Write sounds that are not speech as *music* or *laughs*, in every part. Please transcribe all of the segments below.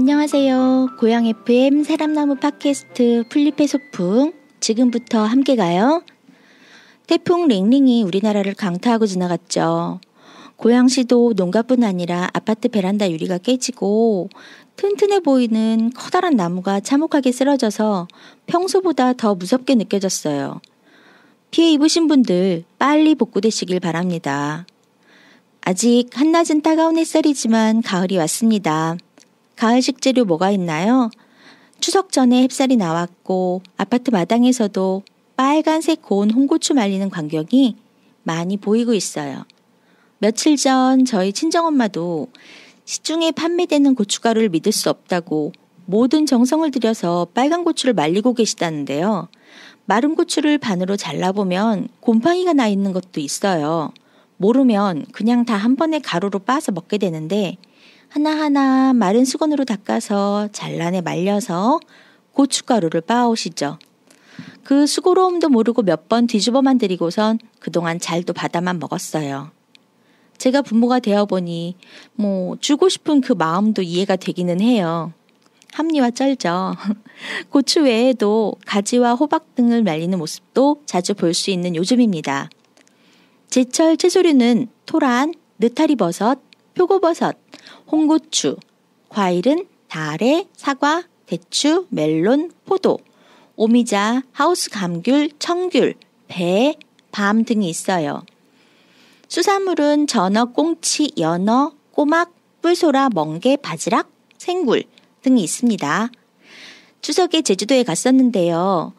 안녕하세요. 고향 FM 사람나무 팟캐스트 플리페 소풍 지금부터 함께 가요. 태풍 랭링이 우리나라를 강타하고 지나갔죠. 고양시도 농가뿐 아니라 아파트 베란다 유리가 깨지고 튼튼해 보이는 커다란 나무가 참혹하게 쓰러져서 평소보다 더 무섭게 느껴졌어요. 피해 입으신 분들 빨리 복구되시길 바랍니다. 아직 한낮은 따가운 햇살이지만 가을이 왔습니다. 가을 식재료 뭐가 있나요? 추석 전에 햅쌀이 나왔고 아파트 마당에서도 빨간색 고운 홍고추 말리는 광경이 많이 보이고 있어요. 며칠 전 저희 친정엄마도 시중에 판매되는 고춧가루를 믿을 수 없다고 모든 정성을 들여서 빨간 고추를 말리고 계시다는데요. 마른 고추를 반으로 잘라보면 곰팡이가 나 있는 것도 있어요. 모르면 그냥 다 한 번에 가루로 빻아서 먹게 되는데 하나하나 마른 수건으로 닦아서 잘라내 말려서 고춧가루를 빻아오시죠. 그 수고로움도 모르고 몇 번 뒤집어 만들이고선 그동안 잘도 받아만 먹었어요. 제가 부모가 되어 보니 뭐 주고 싶은 그 마음도 이해가 되기는 해요. 합리화 쩔죠. *laughs* 고추 외에도 가지와 호박 등을 말리는 모습도 자주 볼 수 있는 요즘입니다. 제철 채소류는 토란, 느타리 버섯, 표고버섯, 홍고추, 과일은 달래, 사과, 대추, 멜론, 포도, 오미자, 하우스 감귤, 청귤, 배, 밤 등이 있어요. 수산물은 전어, 꽁치, 연어, 꼬막, 뿔소라, 멍게, 바지락, 생굴 등이 있습니다. 추석에 제주도에 갔었는데요.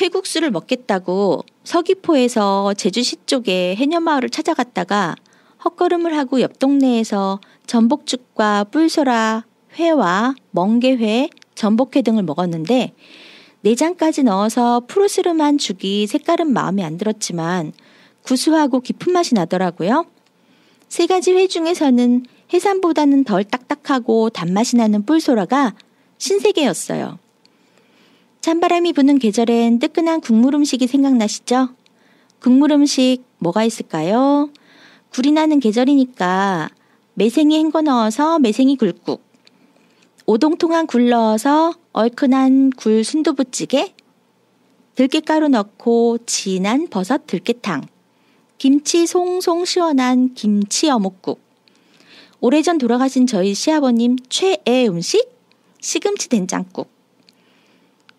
회국수를 먹겠다고 서귀포에서 제주시 쪽에 해녀마을을 찾아갔다가 헛걸음을 하고 옆 동네에서 전복죽과 뿔소라, 회와 멍게회, 전복회 등을 먹었는데 내장까지 넣어서 푸르스름한 죽이 색깔은 마음에 안 들었지만 구수하고 깊은 맛이 나더라고요. 세 가지 회 중에서는 해산보다는 덜 딱딱하고 단맛이 나는 뿔소라가 신세계였어요. 찬바람이 부는 계절엔 뜨끈한 국물 음식이 생각나시죠? 국물 음식 뭐가 있을까요? 불이 나는 계절이니까 매생이 헹궈 넣어서 매생이 굴국, 오동통한 굴 넣어서 얼큰한 굴 순두부찌개, 들깨가루 넣고 진한 버섯 들깨탕, 김치 송송 시원한 김치 어묵국, 오래전 돌아가신 저희 시아버님 최애 음식 시금치 된장국,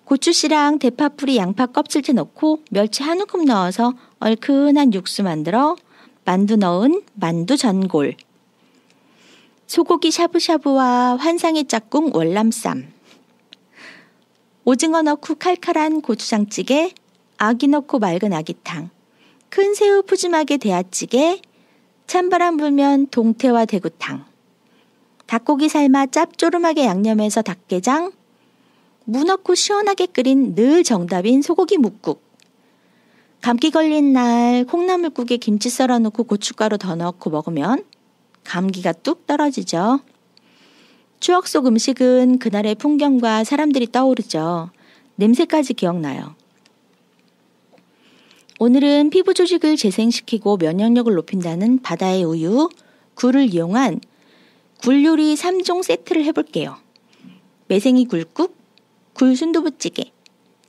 고추씨랑 대파뿌리 양파 껍질째 넣고 멸치 한 움큼 넣어서 얼큰한 육수 만들어 만두 넣은 만두 전골. 소고기 샤브샤브와 환상의 짝꿍 월남쌈. 오징어 넣고 칼칼한 고추장찌개, 아기 넣고 맑은 아기탕, 큰 새우 푸짐하게 대하찌개, 찬바람 불면 동태와 대구탕, 닭고기 삶아 짭조름하게 양념해서 닭게장, 무 넣고 시원하게 끓인 늘 정답인 소고기 묵국, 감기 걸린 날 콩나물국에 김치 썰어 놓고 고춧가루 더 넣고 먹으면 감기가 뚝 떨어지죠. 추억 속 음식은 그날의 풍경과 사람들이 떠오르죠. 냄새까지 기억나요. 오늘은 피부 조직을 재생시키고 면역력을 높인다는 바다의 우유, 굴을 이용한 굴 요리 3종 세트를 해볼게요. 매생이 굴국, 굴 순두부찌개,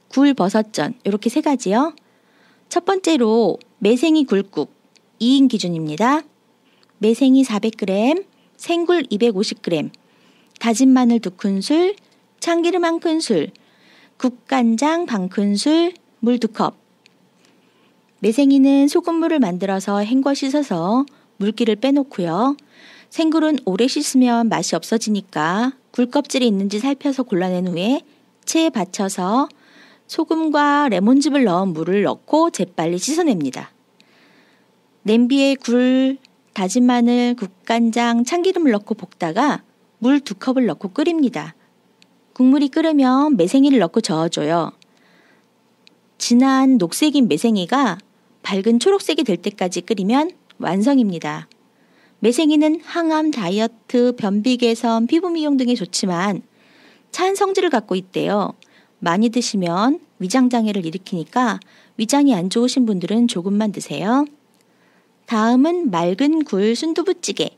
굴 버섯전, 이렇게 세 가지요. 첫 번째로 매생이 굴국 2인 기준입니다. 매생이 400g, 생굴 250g, 다진 마늘 2큰술, 참기름 1큰술, 국간장 반큰술, 물 2컵. 매생이는 소금물을 만들어서 헹궈 씻어서 물기를 빼놓고요. 생굴은 오래 씻으면 맛이 없어지니까 굴껍질이 있는지 살펴서 골라낸 후에 체에 받쳐서 소금과 레몬즙을 넣은 물을 넣고 재빨리 씻어냅니다. 냄비에 굴, 다진 마늘, 국간장, 참기름을 넣고 볶다가 물 두 컵을 넣고 끓입니다. 국물이 끓으면 매생이를 넣고 저어줘요. 진한 녹색인 매생이가 밝은 초록색이 될 때까지 끓이면 완성입니다. 매생이는 항암, 다이어트, 변비 개선, 피부 미용 등에 좋지만 찬 성질을 갖고 있대요. 많이 드시면 위장장애를 일으키니까 위장이 안 좋으신 분들은 조금만 드세요. 다음은 맑은 굴 순두부찌개.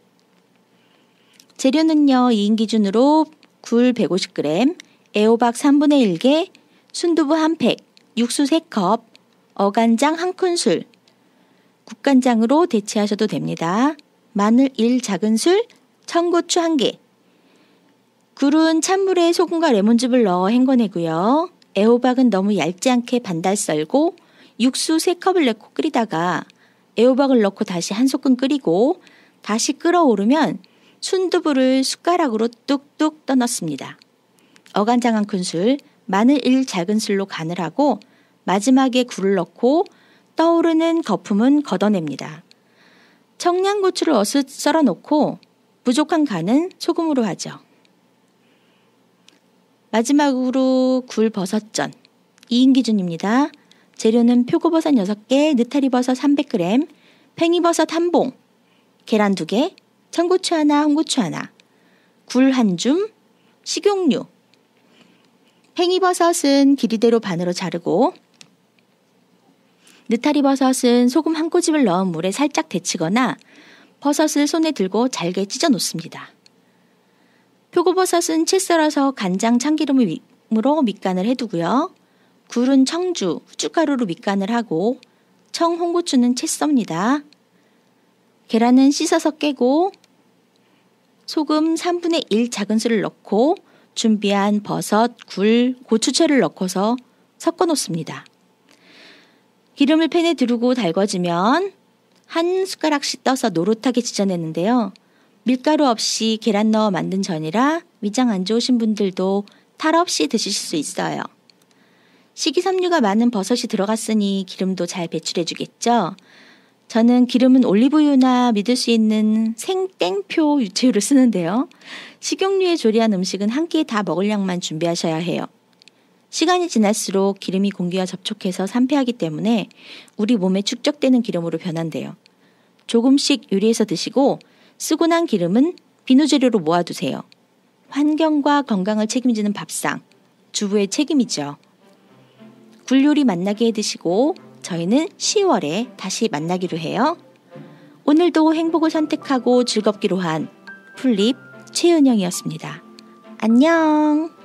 재료는요, 2인 기준으로 굴 150g, 애호박 3분의 1개, 순두부 1팩, 육수 3컵, 어간장 1큰술, 국간장으로 대체하셔도 됩니다. 마늘 1작은술, 청고추 1개, 굴은 찬물에 소금과 레몬즙을 넣어 헹궈내고요. 애호박은 너무 얇지 않게 반달 썰고 육수 3컵을 넣고 끓이다가 애호박을 넣고 다시 한 소끔 끓이고 다시 끓어오르면 순두부를 숟가락으로 뚝뚝 떠넣습니다. 어간장 한 큰술, 마늘 1 작은술로 간을 하고 마지막에 굴을 넣고 떠오르는 거품은 걷어냅니다. 청양고추를 어슷 썰어 놓고 부족한 간은 소금으로 하죠. 마지막으로 굴버섯전 2인 기준입니다. 재료는 표고버섯 6개, 느타리버섯 300g, 팽이버섯 1 봉, 계란 2개, 청고추 하나, 홍고추 하나, 굴 한 줌, 식용유. 팽이버섯은 길이대로 반으로 자르고 느타리버섯은 소금 한 꼬집을 넣은 물에 살짝 데치거나 버섯을 손에 들고 잘게 찢어 놓습니다. 표고버섯은 채 썰어서 간장 참기름으로 밑간을 해두고요. 굴은 청주, 후춧가루로 밑간을 하고 청홍고추는 채 썹니다. 계란은 씻어서 깨고 소금 3분의 1 작은술을 넣고 준비한 버섯, 굴, 고추채를 넣고서 섞어 놓습니다. 기름을 팬에 두르고 달궈지면 한 숟가락씩 떠서 노릇하게 지져냈는데요 밀가루 없이 계란 넣어 만든 전이라 위장 안 좋으신 분들도 탈 없이 드실 수 있어요. 식이섬유가 많은 버섯이 들어갔으니 기름도 잘 배출해 주겠죠? 저는 기름은 올리브유나 믿을 수 있는 생땡표 유채유를 쓰는데요. 식용유에 조리한 음식은 한 끼에 다 먹을 양만 준비하셔야 해요. 시간이 지날수록 기름이 공기와 접촉해서 산패하기 때문에 우리 몸에 축적되는 기름으로 변한대요. 조금씩 요리해서 드시고 쓰고 난 기름은 비누 재료로 모아두세요. 환경과 건강을 책임지는 밥상, 주부의 책임이죠. 굴요리 만나게 해드시고 저희는 10월에 다시 만나기로 해요. 오늘도 행복을 선택하고 즐겁기로 한 풀립 최은영이었습니다. 안녕!